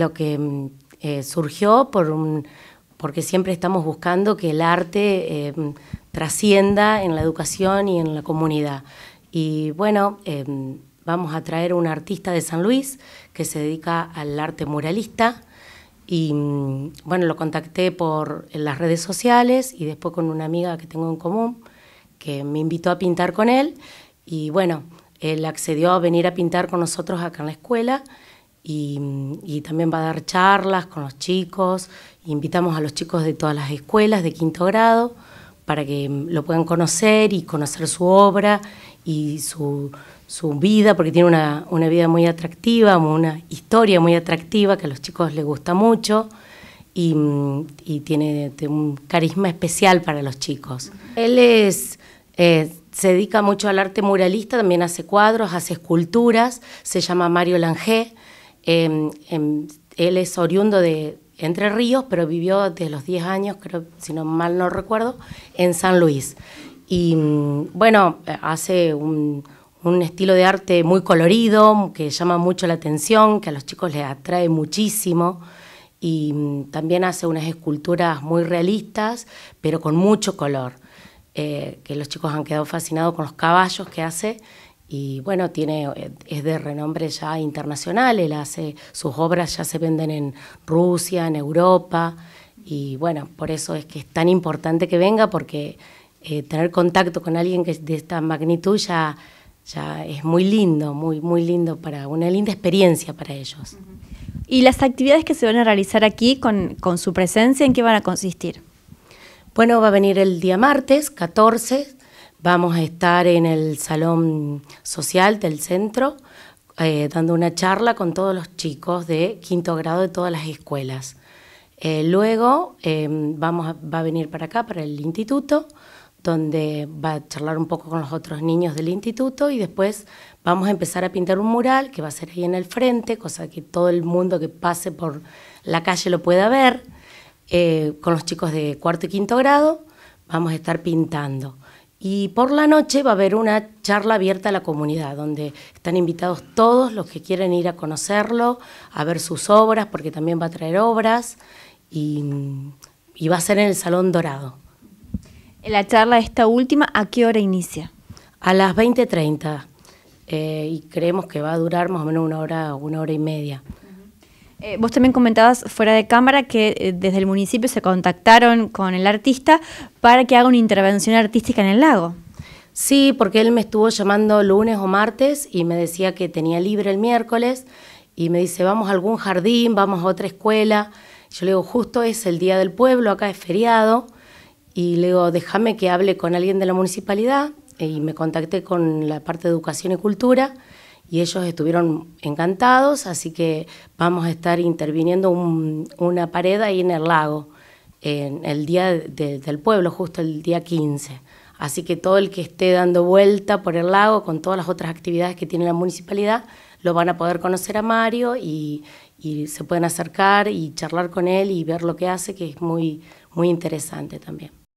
lo que mm, eh, surgió por un, porque siempre estamos buscando que el arte eh, mm, trascienda en la educación y en la comunidad. Y bueno, eh, mm, vamos a traer un artista de San Luis que se dedica al arte muralista. Y bueno, lo contacté por las redes sociales y después con una amiga que tengo en común que me invitó a pintar con él. Y bueno, él accedió a venir a pintar con nosotros acá en la escuela y, también va a dar charlas con los chicos. Invitamos a los chicos de todas las escuelas de quinto grado para que mm, lo puedan conocer y conocer su obra y su, vida, porque tiene una, vida muy atractiva, una historia muy atractiva que a los chicos les gusta mucho y, mm, tiene, un carisma especial para los chicos. Él eh, se dedica mucho al arte muralista, también hace cuadros, hace esculturas, se llama Mario Langé, Em, em, él es oriundo de Entre Ríos, pero vivió desde los 10 años, creo, si no mal no recuerdo, en San Luis. Y mm, bueno, hace un, estilo de arte muy colorido, que llama mucho la atención, que a los chicos les atrae muchísimo. Y mm, también hace unas esculturas muy realistas, pero con mucho color. Eh, que los chicos han quedado fascinados con los caballos que hace y bueno, tiene, eh, es de renombre ya internacional, él hace, sus obras ya se venden en Rusia, en Europa, y bueno, por eso es que es tan importante que venga, porque eh, tener contacto con alguien que de esta magnitud ya, ya es muy lindo, muy, muy lindo para, una linda experiencia para ellos. ¿Y las actividades que se van a realizar aquí con, con su presencia, en qué van a consistir? Bueno, va a venir el día martes, 14, Vamos a estar en el Salón Social del Centro eh, dando una charla con todos los chicos de quinto grado de todas las escuelas. Eh, luego em, vamos va a venir para acá, para el instituto, donde va a charlar un poco con los otros niños del instituto y después vamos a empezar a pintar un mural que va a ser ahí en el frente, cosa que todo el mundo que pase por la calle lo pueda ver, eh, con los chicos de cuarto y quinto grado, vamos a estar pintando. Y por la noche va a haber una charla abierta a la comunidad, donde están invitados todos los que quieren ir a conocerlo, a ver sus obras, porque también va a traer obras, y, va a ser en el Salón Dorado. La charla esta última, ¿a qué hora inicia? A las 20.30, eh, y creemos que va a durar más o menos una hora, una hora y media. Eh, vos también comentabas fuera de cámara que eh, desde el municipio se contactaron con el artista para que haga una intervención artística en el lago. Sí, porque él me estuvo llamando lunes o martes y me decía que tenía libre el miércoles y me dice, vamos a algún jardín, vamos a otra escuela. Yo le digo, justo es el Día del Pueblo, acá es feriado. Y le digo, déjame que hable con alguien de la municipalidad. Y me contacté con la parte de educación y cultura y ellos estuvieron encantados, así que vamos a estar interviniendo una pared ahí en el lago, en el día del pueblo, justo el día 15. Así que todo el que esté dando vuelta por el lago con todas las otras actividades que tiene la municipalidad, lo van a poder conocer a Mario y, y se pueden acercar y charlar con él y ver lo que hace, que es muy, muy interesante también.